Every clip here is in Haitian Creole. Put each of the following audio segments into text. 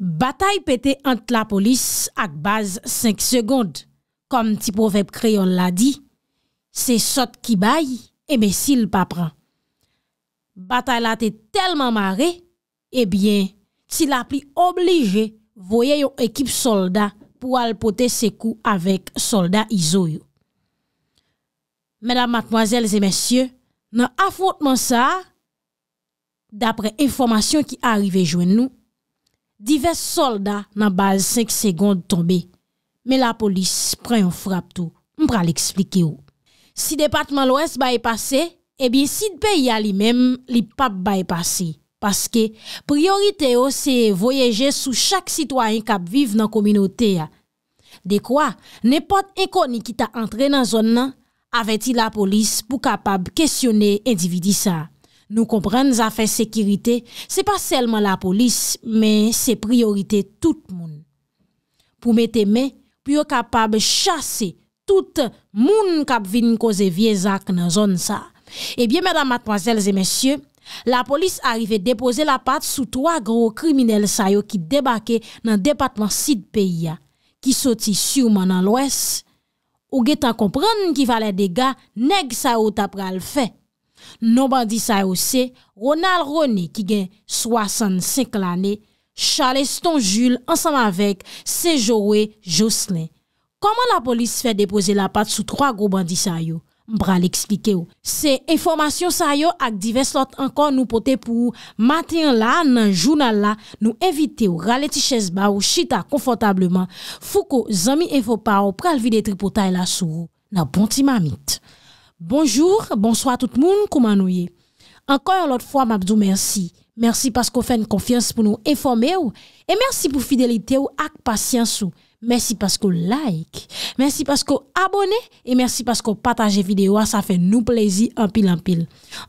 Batay pete ant la polis ak baz 5 segonde, kom ti po vep kreyon la di, se sot ki bay, e me si l pa pran. Batay la te telman mare, e bien, ti la pli oblige voye yon ekip solda pou alpote se kou avèk solda izoyo. Mèdam matmoazèl zè mèsyè, nan afotman sa, dapre informasyon ki arive jwen nou, Dives solda nan bal 5 segonde tombe. Me la polis pre yon frap tou, m pra li eksplike ou. Si departman lwes baye pase, ebi eh si dpe ya li mem, li pap baye pase. Paske priorite ou oh, se voyeje sou chak sitwayen kap vive nan kominote ya. De kwa, nepot ekoni ki ta entre nan zon nan, aveti la polis pou kapab kesyone individisa a. Nou kompren zafen sekirite, se pa selman la polis, men se priorite tout moun. Pou me teme, pou yo kapab chase tout moun kap vin koze viezak nan zon sa. Ebyen, madame, mademoiselles et messieurs, la polis arrive depose la pat sou 3 gro kriminel sayo ki debake nan departement 6 de peyi ya. Ki soti souman nan lwes, ou getan kompren ki vale dega neg sa ou tapral fey. Non bandi sa yo se Ronald Rone ki gen 65 lane, Charles Stonjul ansam avek se Joué Jousselin. Koman la polis fe depoze la pat sou 3 gro bandi sa yo? Mbra li eksplike yo. Se informasyon sa yo ak divers lot ankon nou pote pou matin la nan jounal la nou evite yo rale ti ches ba ou chita konfortableman fou ko zami evo pa ou pralvi de tripotay la sou. Na bonti mamit. Bonjou, bonsoy a tout moun kouman nou ye. Ankon yon lot fwa mabzou mersi. Mersi paskou fè n konfians pou nou informe ou. E mersi pou fidelite ou ak pasyans ou. Mersi paskou like. Mersi paskou abone. E mersi paskou pataje videyo a sa fè nou plezi anpil anpil.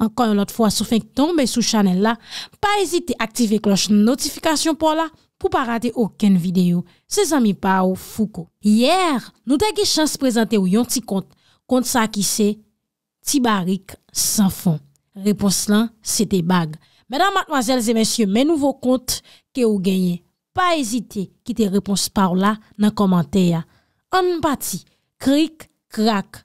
Ankon yon lot fwa sou fènk tombe sou chanel la. Pa ezite aktive kloche notifikasyon pou la. Pou pa rate oken videyo. Se zami pa ou fou ko. Yer, nou te ge chans prezante ou yon ti kont. Kont sa ki se. Ti barik, san fon. Repons lan, se te bag. Mèdame, mademoiselles et messieurs, mè nouvo kont ke ou genye. Pa ezite ki te repons pa ou la nan komante ya. An pati, krik, krak,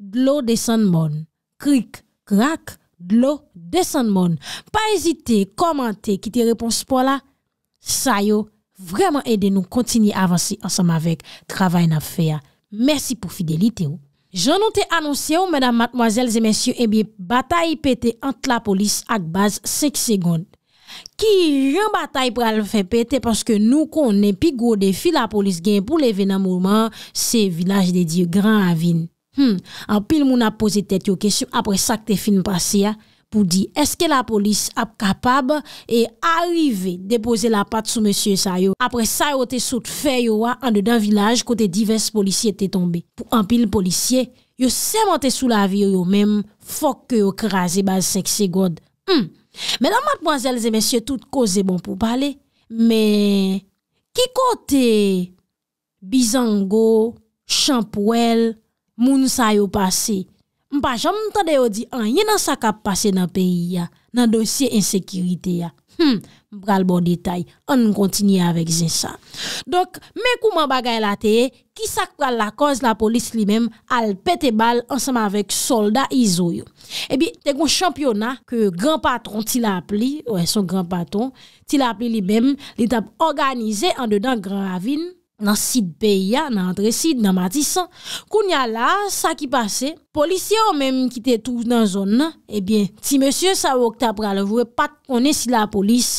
glou desan moun. Krik, krak, glou desan moun. Pa ezite, komante ki te repons pa ou la. Sayo, vreman ede nou kontini avansi ansam avek travay nan fe ya. Mersi pou fidelite ou. Je nou te anonsye ou mèdam matmwazèl zè mèsyou e bi batay pète ant la polis ak baz sek segond. Ki jen batay pral fè pète paske nou konen pi gwo defi la polis gen pou leve nan mouman se vilaj de diyo gran avin. Hmm, an pil moun ap pose tèt yo kesyon apre sak te film pasi ya. Pou di, eske la polis ap kapab e arive depoze la pat sou monsye sa yo? Apre sa yo te soute fe yo wa an de dan vilaj kote divers polisye te tombe. Pou an pil polisye, yo seman te sou la vi yo yo mem, fok yo krasi baz seksye god. Menan matponzelze monsye tout koze bon pou pale, me ki kote Bizango, Champouel, moun sa yo pasey? Mpa jan mtande yo di, an, yen an sakap pase nan peyi ya, nan dosye ensekirite ya. Hmm, mpral bon detay, an mkontinye avek zin sa. Dok, men kouman bagay la teye, ki sak pral la koz la polis li men, al pete bal ansama avek solda izoyo. E bi, te kon championa ke gran patron ti la apli, wè son gran patron, ti la apli li men, li tap organize an dedan gran ravine. nan sid beya, nan adresid, nan matisan. Koun ya la, sa ki pase, polisye ou menm ki te touj nan zon nan, ebyen, ti monsye sa wok ta pral, vwe pat, one si la polis,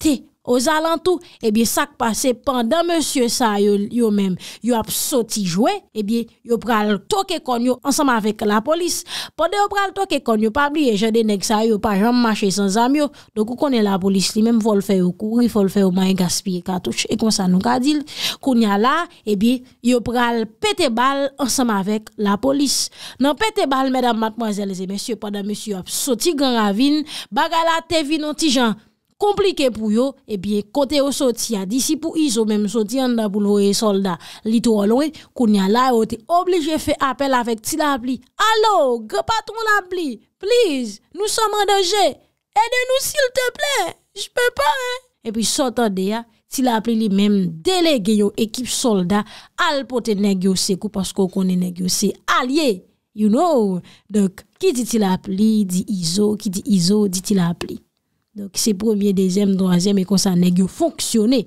te, o zalantou, ebi eh sak pase pandan monsye sa yo men yo ap soti jwe, ebi eh yo pral toke konyo ansama vek la polis, pandan yo pral toke konyo pabli e jade nek sa yo pa jam mache san zamyo, doko kone la polis li men volfe ou kouri, volfe ou may gaspye katouch, e kon sa nou ka dil kounya la, ebi eh yo pral pete bal ansama vek la polis, nan pete bal mèdam mat mwazelze, monsye pandan monsye ap soti gen avin, bagala tevin an non, ti jan Komplike pou yo, e bie kote yo sotia, disi pou Iso menm sotia an da bou louye solda, li tou alouye, koun ya la yo te oblije fe apel avek ti la pli, alo, ge patrou la pli, pliz, nou som an deje, eden nou silteple, jpe pa, he. E pi sotan deya, ti la pli li menm delege yo ekip solda al poten negyose kou pasko konen negyose alye, you know. Dok, ki di ti la pli, di Iso, ki di Iso, di ti la pli. Se premier, dezem, dozem, e kon sa negyo fonksyone.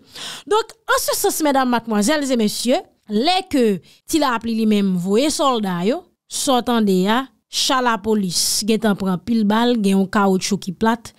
Donk, anses se se medan matmwazelze mesye, le ke ti la ap li li menm voye solday yo, son tan de ya, chalapolis, gen tan pran pil bal, gen yon kaout chou ki plat,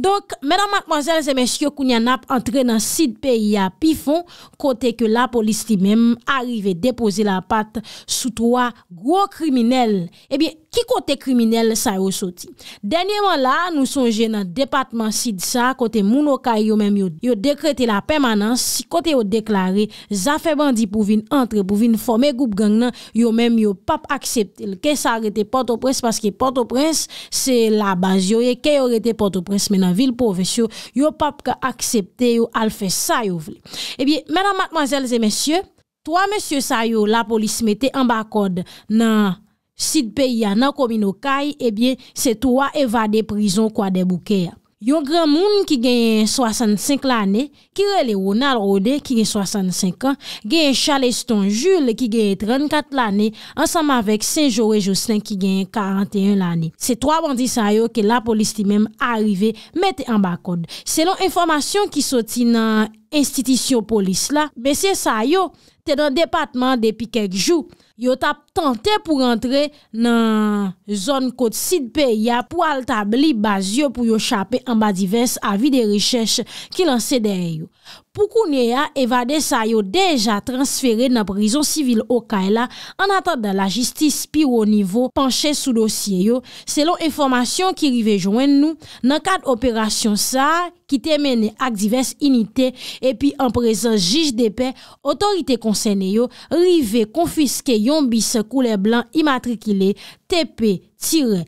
Donk, mèdan matmanzèl zè mèsyò kounyan ap Entré nan sid peyi ya pifon Kote ke la polisti mèm Arrive depoze la pat Soutoua gwo kriminel Ebyen, ki kote kriminel sa yo soti Dènyèman la, nou sonje nan Depatman sid sa kote Mounoka yo mèm yo dekrete la pèmanans Si kote yo deklare Zafè bandi pou vin entre Pou vin forme goup gang nan Yo mèm yo pap akseptel Ke sa rete porto prens Pase ki porto prens se la baz yo E ke yo rete porto prens Mè nan vil pou vè sè yo, yo pap ka akseptè yo al fè sa yo vè. Ebyè, mè nan matmazèl zè mè sè, to a mè sè sa yo la polis mè te ambakod nan sit peyi ya nan komino kay, ebyè, se to a evade prizon kwa debouke ya. Yon gran moun ki genye 65 l ane, kirele wonal ode ki genye 65 an, genye chaleston jule ki genye 34 l ane, ansam avek senjowe jousen ki genye 41 l ane. Se 3 bandi sa yo ke la polis ti menm arive mette an bakod. Selon informasyon ki soti nan institisyon polis la, besye sa yo, te nan departman depi kek jou, Yo tap tante pou rentre nan zon kote Sidpe ya pou altabli baz yo pou yo chapen amba divers avi de recheche ki lan sedeye yo. Poukounye ya evade sa yo deja transfere nan prizon sivil o kaela an atat da la jistis piro nivo panche sou dosye yo. Selon informasyon ki rive joen nou, nan kat operasyon sa ki temene ak divers inite epi an prezen jige de pe, otorite konseyne yo rive konfiske yon bis koule blan imatrikile TP-19.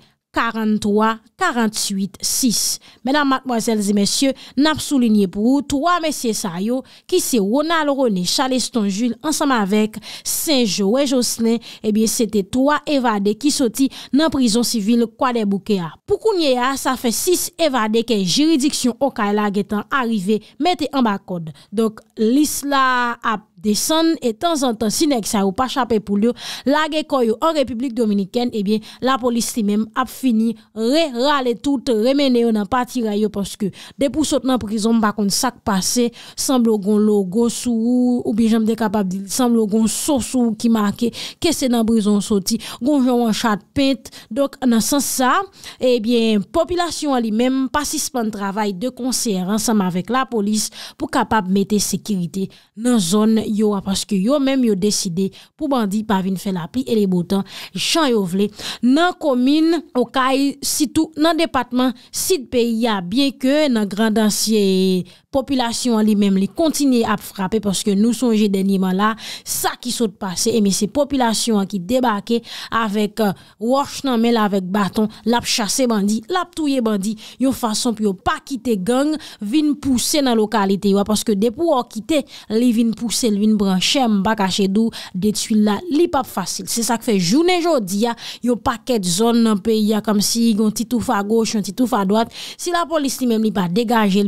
43, 48, 6. Mèdame, mademoiselles et messieurs, n'ap souligné pour vous, 3 messieurs saillants, qui s'est rôna le rené Chaleston-Jules, ensemble avec Saint-Joé-Joslin, et eh bien c'était 3 évadés qui sont-ils dans la prison civile Kouadé-Boukéa. Pour Kounyea, ça fait 6 évadés que la juridiction au Kaila qui est arrivée mettait en bas code. Donc l'Islam a Desan e tan zan tan si nek sa ou pa chaper pou lyo La ge koyo an Republik Dominiken Ebyen la polis ti mem ap fini Re rale tout remene yo nan pati rayo Poske depou sot nan prizon bakon sak pase Samblo gon lo gosou ou bijan de kapab Samblo gon sosou ki make Kese nan prizon soti Gon jan wan chat pent Dok nan san sa Ebyen eh populasyon li mem pasis pan travay De konser ansam avek la polis Po kapab mette sekirite nan zon yo yo a paske yo menm yo deside pou bandi pa vin fè la pli e le boutan chan yo vle nan komine ou kay sitou nan depatman sit pe ya bie ke nan grandansye Popilasyon li mèm li kontinye ap frape Paske nou sonje denye man la Sa ki sote pase E mi se populasyon ki debake Avèk wòch nan mèl avèk baton Lap chase bandi, lap touye bandi Yo fason pi yo pa kite gang Vin pousse nan lokalite Paske depou wò kite Li vin pousse, li vin branche Mbakache dou detuila li pap fasil Se sa kfe jounen jodi ya Yo paket zon nan pe ya Kam si yon titoufa goch, yon titoufa dwat Si la polis li mèm li pa degaje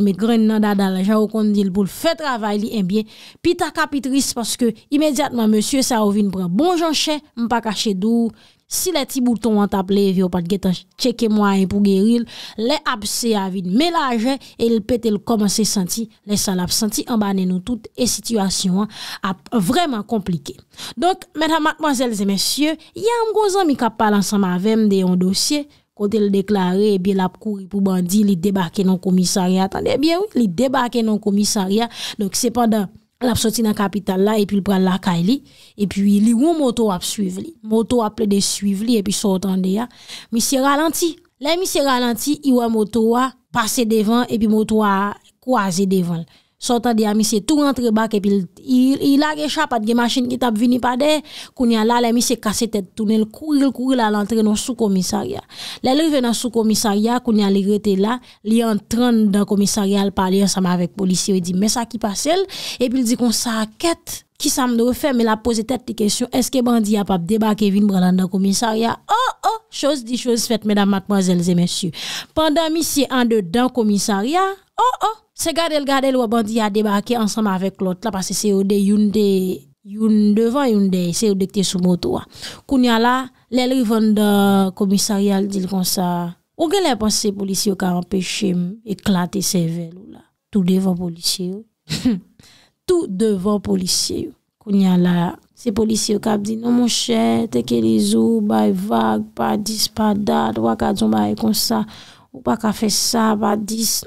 A jan wakon di l pou l fè travay li enbyen. Eh Pi ta kapitris paske imediatman monsye sa wavine pran bon jan chè, mpa kache dou. Si le ti bouton want ap le, vyo pat getan cheke mwa en pou geril. Le apse avine mè la jè, e l petel koman se senti, lesan l ap senti. Anbanen nou tout, e situasyon an ap vreman komplike. Donk, mwenan matmanzelze monsye, yon mgozan mi kapal ansan ma vem de yon dosye. Ote l deklare, e eh bie lap kouri pou bandi, li debake nan komisariya. Tande, e bie ou, li debake nan komisariya. Donk sepanda, lap soti nan kapital la, e pi l pral laka e li. E pi li ou moto wap suive li. Moto wap ple de suive li, e pi sotande ya. Mi se ralanti. La mi se ralanti, i wap moto wap pase devan, e pi moto wap kwaze devan l. Sotan di a misye tou rentre bak, epil il a rechap at gen masjin ki tap vini pa de, kounyan la, la misye kase tet tou nel kou, lal kou, lal rentre nou sou komisarya. Lè lè ven nan sou komisarya, kounyan li rete la, li entran nan komisarya, al pale yon saman vek polisyo, e di, mè sa ki pa sel, epil di kon sa aket, ki saman refe, mè la pose tet te kesyon, eske ban di ap ap deba ke vin bran nan dan komisarya, oh oh, chos di chos fèt, mèdam, matman, zèl, zè, mèsyou, pandan misye an de dan komisarya, oh oh, Se gade l gade l wabandi ya debake ansama avek lot la, pase se yon de yon de, yon devan yon de, se yon de kte soumoto wa. Koun ya la, lèl yon vanda komisaryal dil kon sa, ou gen lè pan se polisiyo ka anpeche yon eklate se ven ou la? Tout devan polisiyo. Tout devan polisiyo. Koun ya la, se polisiyo ka ap di nou monshe, teke li zou, bay vag, pa dis, pa dad, wak a djouma e kon sa, wak a fe sa, pa dis...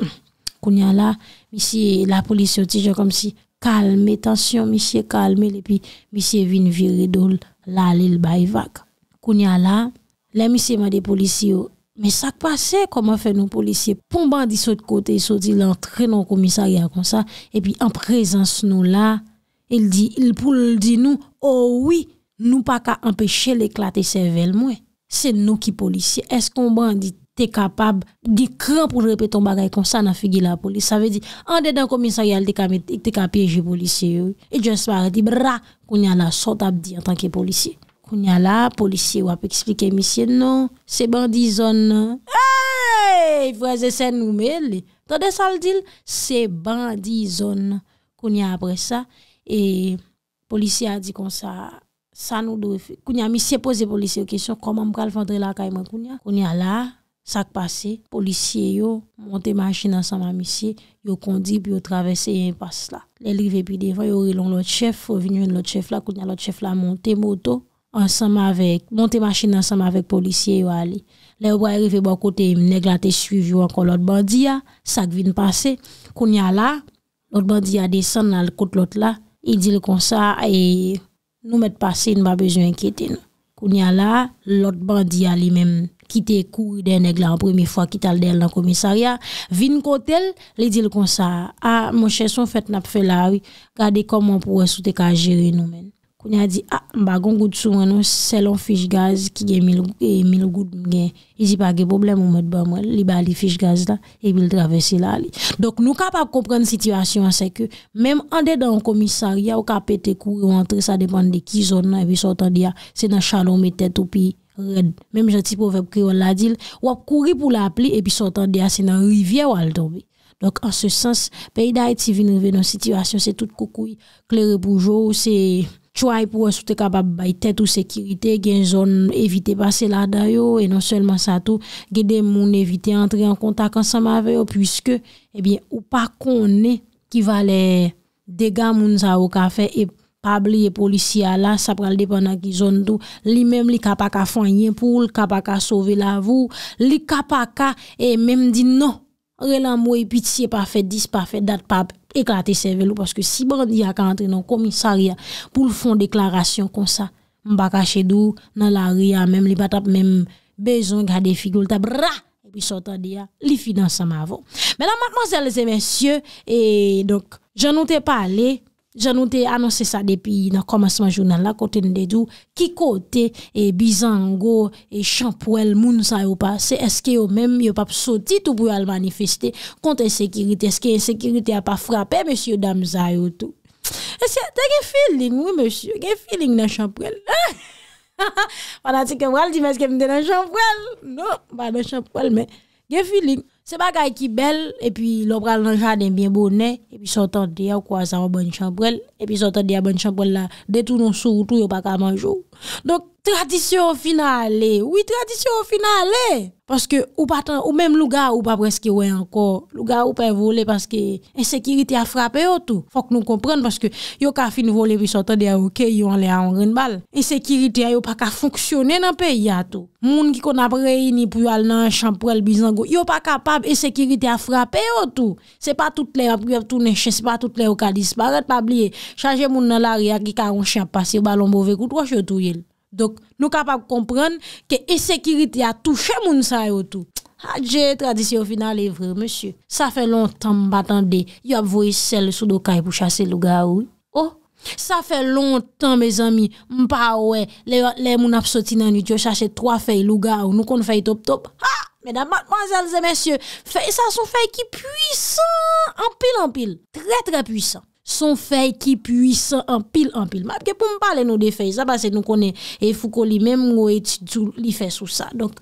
Koun ya la, misi la polisi yo ti je kom si kalme, tensyon misi kalme, epi misi vin viri do lalil bayvak. Koun ya la, la misi ma de polisi yo, me sak pase kom a fe nou polisi, poumban di sot kote, sot di lantre nou komisari ya kon sa, epi an prezans nou la, el di, el pou l di nou, oh oui, nou pa ka empeshe l'eklate sevel mwen. Se nou ki polisi, eskoumban dit, te kapab di kre pou jrepe ton bagay kon sa na figi la polis. Sa ve di, ande dan komisaryal te kapi e ju polisye yo. E djonspa re di bra, koun ya la sot ap di an tanke polisye. Koun ya la, polisye wap eksplike misye, non, se bandi zon. Hey! Vreze se noume li. Tande sal dil? Se bandi zon. Koun ya apre sa, e polisye a di kon sa, sa nou do e fi. Koun ya misye pose polisye yo kesyon, koman mkal fondre la kayman koun ya? Koun ya la, Sak pase, polisye yo, monte masin ansam a misye, yo kondi pi yo travese yon pas la. Le rive pi devan, yo rilon lot chef, yo vinyon lot chef la, kounya lot chef la monte moto, ansam avek, monte masin ansam avek polisye yo ali. Le wwa rive bo kote, yon negla te suiv yo ankon lot bandiya, sak vin pase, kounya la, lot bandiya desen nan kote lot la, yi e dil kon sa, e, nou met pase, yon ba bezo enkete nou. Kounya la, lot bandiya li menm. qui était couru des nègres la première fois qui t'a dans le commissariat vin côté il dit comme ça ah mon cher son fait n'a fait là oui regardez comment pour sous ka gérer nous même qu'on a dit ah m'ba gon gout sou nous selon fiche gaz qui gen 1000 1000 mille gouttes, il dit pas de problème on va ba moi li ba li fiche gaz là et il traverser là donc nous capable comprendre situation c'est que même en dedans commissariat ou peut péter courir rentrer ça dépend de qui zone et puis sortant c'est dans chalon mettait tout puis Mem jan ti pou vep kri ou la dil, wap kouri pou la pli e pi sotan de ase nan rivye ou al dobi. Donk an se sens, peyday ti vin revè nan sitivasyon, se tout koukoui, klerè pou jou, se tchouay pou wè soute kapab bay tèt ou sekirite, gen zon evite pase la dayo, e non selman sa tou, gen dem moun evite antre an kontak an samaveyo, pwiske, ebyen, ou pa konè ki vale dega moun za wou kafe ep. pab liye polisiya la, sapral depan an ki zon tou, li mem li kapaka fanyen pou, li kapaka sove la vou, li kapaka e mem di nan, re lan mou e pitiye pafet, dis pafet dat pab, eklate se ve lou, paske si bandi ya ka antre nan komisari ya, pou l'fon deklarasyon kon sa, mba kache dou, nan la riyan, mem li patap, mem bezon gade fi goul ta bra, epi sota di ya, li fi dansa ma vou. Menan matmanzeleze mensyou, e donk, jan nou te pale, Jan nou te anonsè sa depi nan komanseman jounan la kote nan dedou, ki kote e bizango e champouèl moun zay ou pa? Se eske yo mèm yo pa psoti tout bou al manifeste konten sekirite? Eske yon sekirite a pa frapè, mèsyo, dam zay ou tou? Eske, te gen filin, wou mèsyo, gen filin nan champouèl? Wala ti kemwal di mès kemde nan champouèl? Nou, ba nan champouèl, men, gen filin. Se pa ka ekip bel, epi lop kalan jan den bin bonen, epi sotan dey a kwa sa wabon chanpwel, epi sotan dey a bon chanpwel la, dey tou nou sou tou yo pa kal manjou. Dok, Tradisyon finalè. Oui, tradisyon finalè. Parce que ou même loupa ou pas presque ouen encore. Loupa ou pas volé parce que insecurity a frappé ou tout. Fok nou komprenne parce que yo ka fin volé pis sotan de a ouke yo an le a an ren bal. Insecurity a yo pa ka fonksyonè nan pe ya tout. Moun ki kon ap rey ni pou yo al nan chanp pou el bizan go. Yo pa kapab insecurity a frappé ou tout. Se pa tout le yo ap priyap tou ne chen. Se pa tout le yo ka disparet pa bliye. Chanje moun nan la riyak ki karon chanp pasir balon bove kout wach yo tou yel. Dok nou kapak komprenn ke e sekiriti a touche moun sa yo tou. Hadje ah, tradisyon final evre, monsye. Sa fe lontan mbatande, yop voy sel sou do kay pou chase louga ou. Oh, sa fe lontan, me zami, mpa we, le moun ap soti nan yot yo chase 3 fey louga ou, nou kon fey top top. Ha, ah, mena, manzalze, monsye, fey sa son fey ki pwisan, anpil anpil, tre tre pwisan. Son fey ki puisan An pil, an pil Mabke pou m pale nou de fey sa Basen nou konen E fou kon li menm Mwen eti djoul Li fey sou sa Donk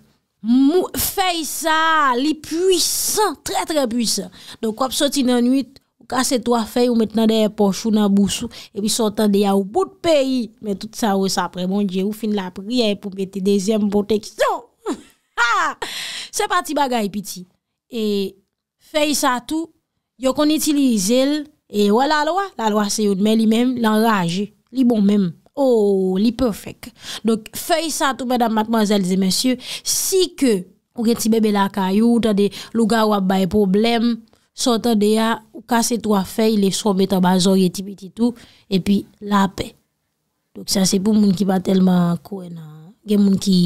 Fey sa Li puisan Tre tre puisan Donk wap soti nan nwit Kase toa fey ou met nan de e pochou Nan bousou E pi sotan de ya ou Bout peyi Men tout sa wes apre Mwen bon je ou fin la priye Pou meti dezyem pote Kison Ha Se pati bagay piti E Fey sa tou Yo kon itilize l E wè lalwa, lalwa se yon mè li mèm, l'anraje, li bon mèm. Oh, li perfect. Donk, fèy sa tou mèdam matmazèl zè mèsyè, si ke ou gen ti bebe lakayou, ta de louga wap baye problem, sa ta de ya, ou kase to a fèy, li sou mè tan bazoye tipi titou, e pi la pè. Donk, sa se pou moun ki pa telman kouè nan, gen moun ki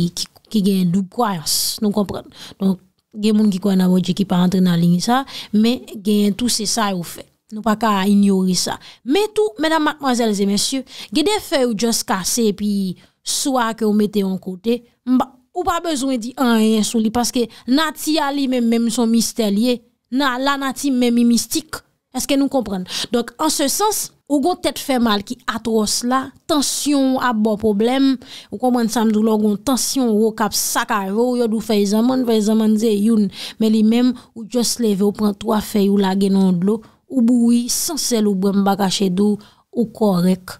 gen dup kwayans, nou kompran. Donk, gen moun ki kouè nan wòjè ki pa entre nan lini sa, men gen tout se sa ou fèy. Nou pa ka a ignori sa Men tou, mena matmazelze mensyou Gede fe ou jos kase Pi soua ke ou mette an kote Mba, ou pa bezwen di an en souli Paske nati a li men menm son mistel ye Nan la nati menm y mistik Eske nou kompren Dok an se sens Ou gon tet fe mal ki atros la Tansyon ap bo problem Ou kompren samdou lo gon tansyon Ou kap sakaro Ou yo dou fe y zaman Fe y zaman ze youn Men li menm ou jos leve Ou pren to a fe you la genon dlo Ou boui, sanse lou brem bakache dou, ou korek.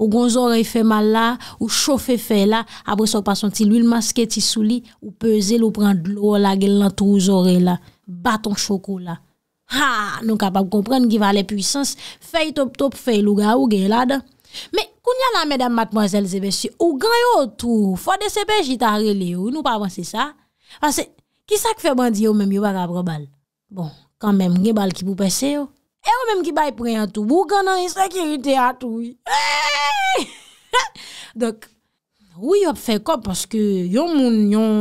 Ou gon zorey fe mal la, ou chofe fe la, apres ou pason ti l'il maske ti souli, ou peze lou pran dlou la gel lantrou zorey la. Baton chokou la. Ha, nou kapab komprenn giva le pwisans, fey top top fey lou ga ou ge la dan. Me, koun ya la medam matmoazel ze besi, ou gan yo tou, fwa de sebej ita rele yo, nou pa avanse sa. Pase, kisa k fe bandi yo menm yo baka bre bal? Bon, kan menm gen bal ki pou pesè yo. E ou menm ki bay prey an tou, bou gana yon sekirite an tou. Dok, ou yop fe kop, paske yon moun,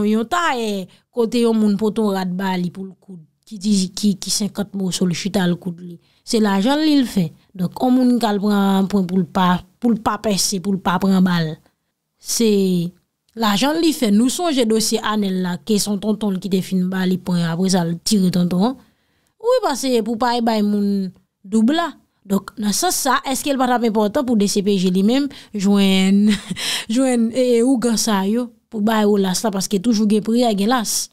yon ta e kote yon moun poton rad bali pou l koud, ki dizi ki, ki 50 mou sol chuta l koud li. Se la jan li l fe, dok, ou moun kal prey an pou l pa, pou l pa perse, pou l pa prey an bal. Se, la jan li fe, nou sonje dosye anel la, ke son tonton l ki te fin bali pou yon apre sa l tire tonton. Ou yop ase pou bay e bay moun, Doubla. Dok, nan sa sa, eske el pat ap important pou DCPG li menm, jwen e eh, eh, ougan sa yo pou baye ou las la, paske toujou gen priya gen las.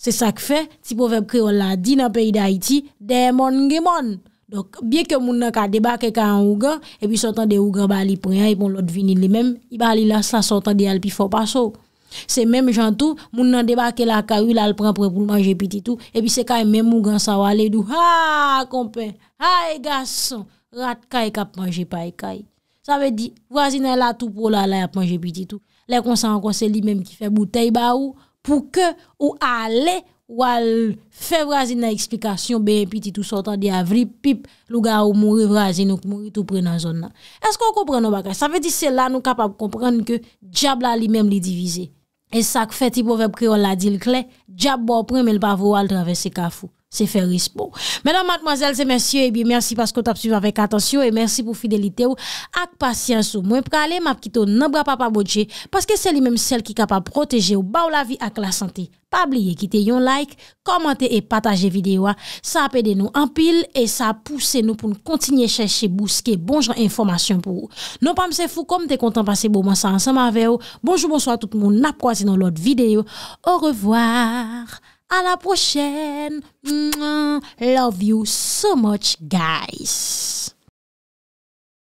Se sa ke fe, ti pou vep kre ou la di nan peyi da iti, den mon gen mon. Dok, bye ke moun nan ka debake ka an ougan, epi son tan de ougan ba li priya, epon lot vini li menm, i ba li las la, son tan de alpi fo pa souk. Se menm jantou, moun nan debake la kawil al pran pran pou manje pititou, epi se kaye menm moun gansan wale, dou haaa kompen, hae gason, rat kaye kap manje paye kaye. Sa ve di, vrazi nan la tou pou la la ap manje pititou. Lè kon sa an konsen li menm ki fe boutei ba ou, pou ke ou ale wale fe vrazi nan eksplikasyon beye pititou, sotan di avrip pip luga ou moun revrazi nou moun ritou pre nan zon nan. Esko ou kompren nou baka? Sa ve di se la nou kapap kompren ke diabla li menm li divize. E sak feti pou vep kriyo la dil kle, jab bo preme l bavou al travese kafou. Se fè rispo. Mèdame, mademoiselle, se mèsyou, e eh bi mèsyi paskou tap suj avèk atansyou, e mèsyi pou fidelite ou, ak pasyans ou mwen pralè, m apkito nan bra pa pa bote, paske se li mèm sel ki kap ap proteje ou, ba ou la vi ak la sante. Pa bliye ki te yon like, komante e pataje videyo a, sa apède nou anpil, e sa apousse nou pou nou kontinye chèche bouske bonjran informasyon pou ou. Non pa mse fou, kom te kontan pase bo mwen sa ansan ma ve ou, bonjou, bonsoi a tout moun, ap kwa se nou A la prochen! Love you so much guys!